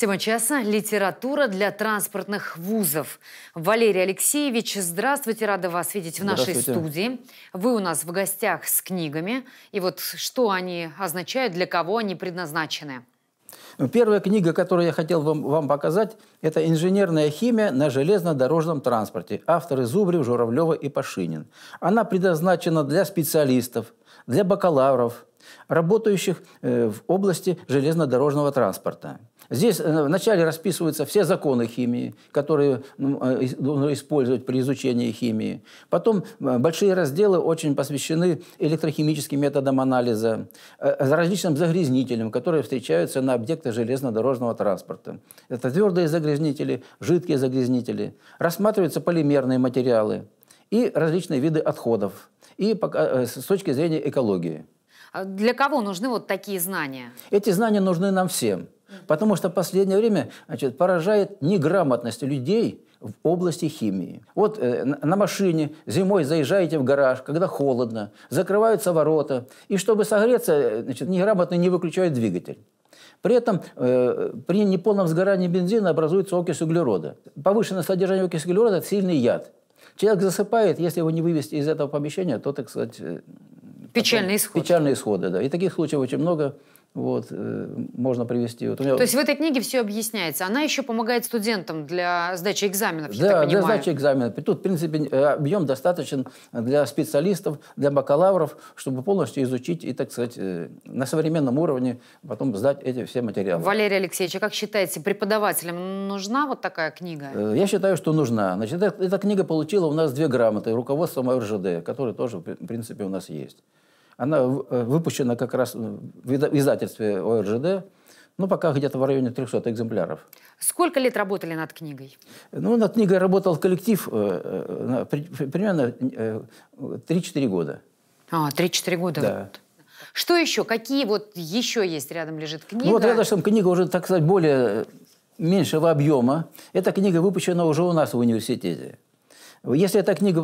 Тема часа – литература для транспортных вузов. Валерий Алексеевич, здравствуйте, рада вас видеть в нашей студии. Вы у нас в гостях с книгами. И вот что они означают, для кого они предназначены? Ну, первая книга, которую я хотел вам, вам показать, это «Инженерная химия на железнодорожном транспорте». Авторы Зубрев, Журавлева и Пашинин. Она предназначена для специалистов, для бакалавров, работающих э, в области железнодорожного транспорта. Здесь э, вначале расписываются все законы химии, которые ну, э, нужно использовать при изучении химии. Потом э, большие разделы очень посвящены электрохимическим методам анализа, различным загрязнителям, которые встречаются на объектах железнодорожного транспорта. Это твердые загрязнители, жидкие загрязнители. Рассматриваются полимерные материалы и различные виды отходов, и с точки зрения экологии. А для кого нужны вот такие знания? Эти знания нужны нам всем. Потому что в последнее время значит, поражает неграмотность людей в области химии. Вот э, на машине зимой заезжаете в гараж, когда холодно, закрываются ворота, и чтобы согреться, э, значит, неграмотно не выключают двигатель. При этом э, при неполном сгорании бензина образуется окись углерода. Повышенное содержание окиси углерода – это сильный яд. Человек засыпает, если его не вывести из этого помещения, то, так сказать, э, Печальный исходы. Печальные исходы, да. И таких случаев очень много. Вот, э, можно привести. Вот меня... То есть в этой книге все объясняется. Она еще помогает студентам для сдачи экзаменов, да, я так понимаю. для сдачи экзаменов. Тут, в принципе, э, объем достаточен для специалистов, для бакалавров, чтобы полностью изучить и, так сказать, э, на современном уровне потом сдать эти все материалы. Валерий Алексеевич, а как считаете, преподавателям нужна вот такая книга? Э, я считаю, что нужна. Значит, эта, эта книга получила у нас две грамоты. Руководство МРЖД, которые тоже, в принципе, у нас есть. Она э, выпущена как раз э, в издательстве ОРЖД, ну, пока где-то в районе 300 экземпляров. Сколько лет работали над книгой? Ну, над книгой работал коллектив э, примерно э, 3-4 года. А, 3-4 года. Да. Что еще? Какие вот еще есть рядом лежит книга? Ну, вот рядом книга уже, так сказать, более меньшего объема. Эта книга выпущена уже у нас в университете. Если эта книга,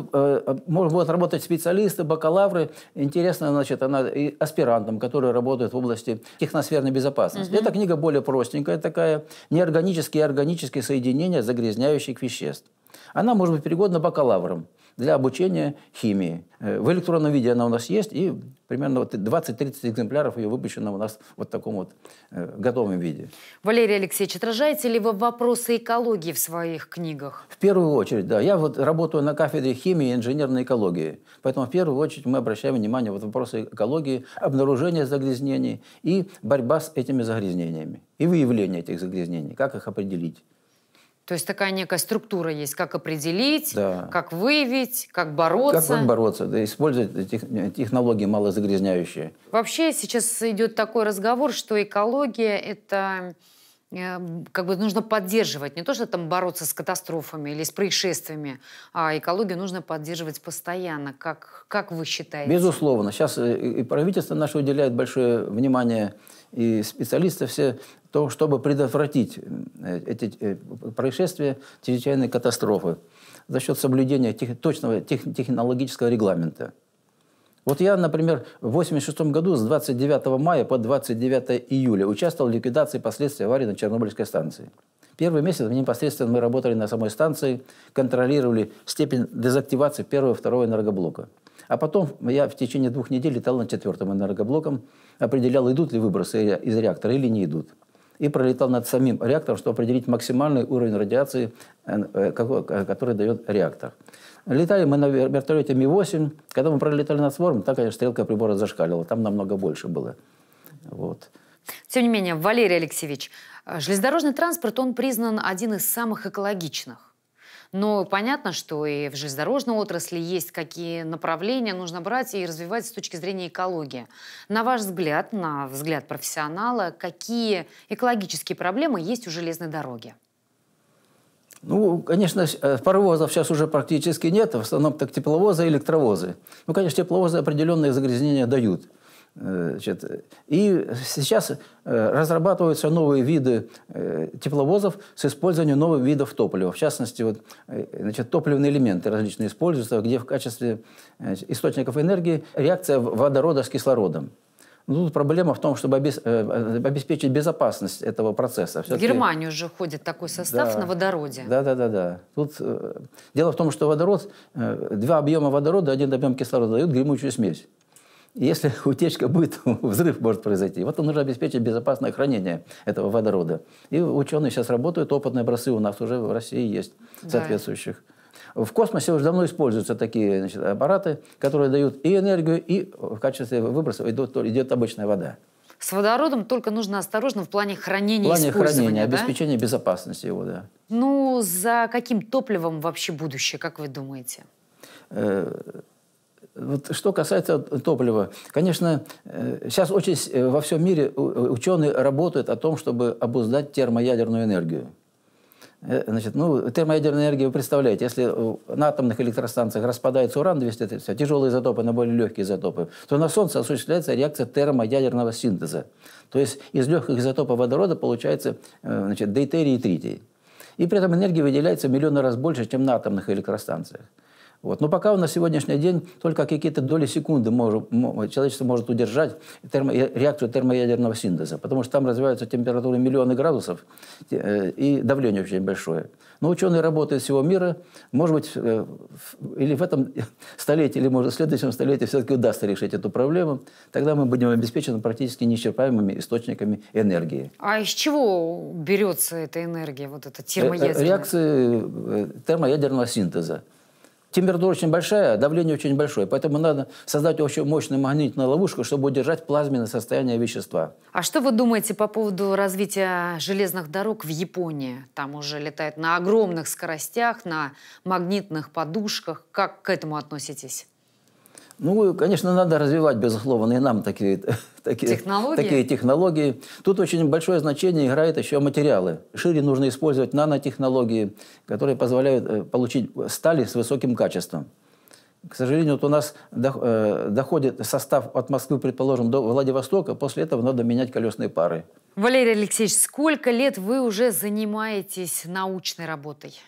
может, э, э, будут работать специалисты, бакалавры, интересно, значит, она и аспирантам, которые работают в области техносферной безопасности. Угу. Эта книга более простенькая такая, неорганические и органические соединения загрязняющих веществ. Она может быть пригодна бакалаврам для обучения химии. Э, в электронном виде она у нас есть, и примерно 20-30 экземпляров ее выпущено у нас вот в таком вот э, готовом виде. Валерий Алексеевич, отражаете ли вы вопросы экологии в своих книгах? В первую очередь, да. Я вот работаю на кафедре химии и инженерной экологии. Поэтому в первую очередь мы обращаем внимание вот вопросы экологии, обнаружения загрязнений и борьба с этими загрязнениями. И выявление этих загрязнений, как их определить. То есть такая некая структура есть, как определить, да. как выявить, как бороться. Как, как бороться, да, использовать тех, э, технологии малозагрязняющие. Вообще сейчас идет такой разговор, что экология – это Э, как бы нужно поддерживать, не то, что там бороться с катастрофами или с происшествиями, а экологию нужно поддерживать постоянно. Как, как вы считаете? Безусловно. Сейчас э, и правительство наше уделяет большое внимание, и специалисты все, то, чтобы предотвратить э, эти происшествия, чрезвычайные катастрофы за счет соблюдения тех, точного тех, технологического регламента. Вот я, например, в 1986 году с 29 мая по 29 июля участвовал в ликвидации последствий аварии на Чернобыльской станции. Первый месяц непосредственно мы работали на самой станции, контролировали степень дезактивации первого и второго энергоблока. А потом я в течение двух недель летал над четвертым энергоблоком, определял, идут ли выбросы из реактора или не идут. И пролетал над самим реактором, чтобы определить максимальный уровень радиации, э, э, который дает реактор. Летали мы на вертолете Ми-8. Когда мы пролетали над Свором, так конечно, стрелка прибора зашкалила. Там намного больше было. Вот. Тем не менее, Валерий Алексеевич, э, железнодорожный транспорт, он признан один из самых экологичных. Но понятно, что и в железнодорожной отрасли есть какие направления нужно брать и развивать с точки зрения экологии. На ваш взгляд, на взгляд профессионала, какие экологические проблемы есть у железной дороги? Ну, конечно, э, паровозов сейчас уже практически нет, в основном так тепловозы и электровозы. Ну, конечно, тепловозы определенные загрязнения дают. Э, значит, и сейчас э, разрабатываются новые виды тепловозов с использованием новых видов топлива. В частности, вот, значит, топливные элементы различные используются, где в качестве источников энергии реакция водорода с кислородом. Ну, тут проблема в том, чтобы э, э, обеспечить безопасность этого процесса. В Германию же ходит такой состав да, на водороде. Да, да, да, да. Тут э, дело в том, что водород, два объема водорода, один объем кислорода дают гремучую смесь. если утечка будет, взрыв может произойти. Вот нужно обеспечить безопасное хранение этого водорода. И ученые сейчас работают, опытные образцы у нас уже в России есть соответствующих. Да. В космосе уже давно используются такие значит, аппараты, которые дают и энергию, и в качестве выбросов идет, идет обычная вода. С водородом только нужно осторожно в плане хранения В плане хранения, да? обеспечения безопасности его, да. Ну, за каким топливом вообще будущее, как вы думаете? Э, вот что касается топлива, конечно, э, сейчас очень э, во всем мире ученые работают о том, чтобы обуздать термоядерную энергию. Э, значит, ну, термоядерная энергия, вы представляете, если на атомных электростанциях распадается уран-230, тяжелые изотопы на более легкие изотопы, то на Солнце осуществляется реакция термоядерного синтеза. То есть из легких изотопов водорода получается э, значит, дейтерий и тритий. И при этом энергия выделяется в миллионы раз больше, чем на атомных электростанциях. Вот. Но пока на сегодняшний день только какие-то доли секунды может, человечество может удержать термо, реакцию термоядерного синтеза, потому что там развиваются температуры миллионы градусов э, и давление очень большое. Но ученые работают всего мира. Может быть, э, или в этом столетии, или, может, в следующем столетии все-таки удастся решить эту проблему. Тогда мы будем обеспечены практически неисчерпаемыми источниками энергии. А из чего берется эта энергия, вот эта э, термоядерная? Реакции термоядерного синтеза температура очень большая, давление очень большое, поэтому надо создать очень мощную магнитную ловушку, чтобы удержать плазменное состояние вещества. А что вы думаете по поводу развития железных дорог в Японии? Там уже летает на огромных скоростях, на магнитных подушках. Как к этому относитесь? Ну, конечно, надо развивать, безусловно, и нам такие, такие, технологии. такие технологии. Тут очень большое значение играет еще материалы. Шире нужно использовать нанотехнологии, которые позволяют э, получить стали с высоким качеством. К сожалению, вот у нас э, доходит состав от Москвы, предположим, до Владивостока, после этого надо менять колесные пары. Валерий Алексеевич, сколько лет вы уже занимаетесь научной работой?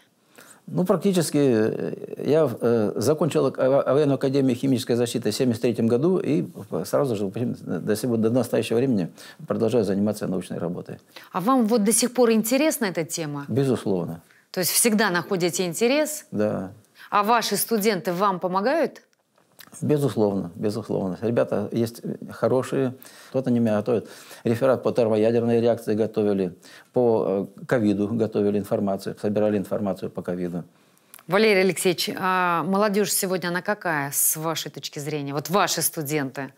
Ну, практически э, я э, закончил а-, военную академию химической защиты в 1973 году и э, сразу же до, сего, до настоящего времени продолжаю заниматься научной работой. А вам вот до сих пор интересна эта тема? Безусловно. То есть всегда находите интерес? Да. А ваши студенты вам помогают? Безусловно, безусловно. Ребята есть хорошие, кто-то не меня готовит. Реферат по термоядерной реакции готовили, по э, ковиду готовили информацию, собирали информацию по ковиду. Валерий Алексеевич, а молодежь сегодня она какая, с вашей точки зрения? Вот ваши студенты.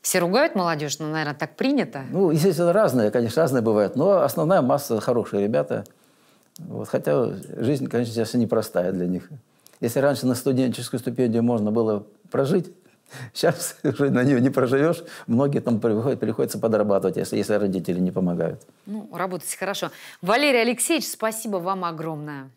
Все ругают молодежь, но, наверное, так принято. Ну, естественно, разные, конечно, разные бывают. Но основная масса хорошие ребята. Вот, хотя жизнь, конечно, сейчас непростая для них. Если раньше на студенческую стипендию можно было прожить. Сейчас уже на нее не проживешь. Многие там приходят, приходится подрабатывать, если, если родители не помогают. Ну, работайте хорошо. Валерий Алексеевич, спасибо вам огромное.